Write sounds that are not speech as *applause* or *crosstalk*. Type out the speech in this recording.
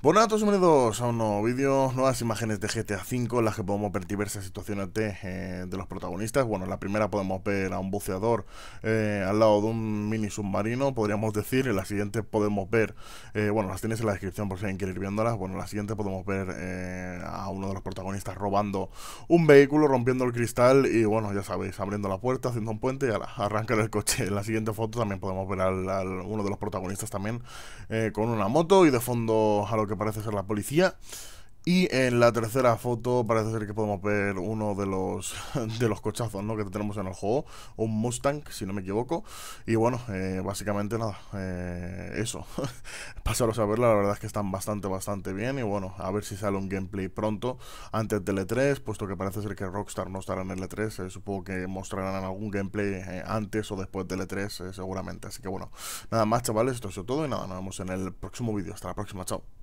y bienvenidos a un nuevo vídeo, nuevas imágenes de GTA V, en las que podemos ver diversas situaciones de, eh, los protagonistas. Bueno, en la primera podemos ver a un buceador eh, al lado de un mini submarino, podríamos decir. En la siguiente podemos ver, eh, bueno, las tienes en la descripción por si alguien quiere ir viéndolas. Bueno, en la siguiente podemos ver a uno de los protagonistas robando un vehículo, rompiendo el cristal y, bueno, ya sabéis, abriendo la puerta, haciendo un puente y arrancar el coche. En la siguiente foto también podemos ver a uno de los protagonistas también con una moto y de fondo a lo que parece ser la policía. Y en la tercera foto parece ser que podemos ver uno de los, *laughs* de los cochazos ¿no? que tenemos en el juego, un Mustang, si no me equivoco. Y bueno, eh, básicamente nada, eh, eso. *laughs* Pasaros a verla, la verdad es que están bastante, bastante bien. Y bueno, a ver si sale un gameplay pronto antes del E3, puesto que parece ser que Rockstar no estará en el E3. Eh, supongo que mostrarán algún gameplay antes o después del E3, seguramente. Así que bueno, nada más chavales, esto es todo y nada, nos vemos en el próximo vídeo. Hasta la próxima, chao.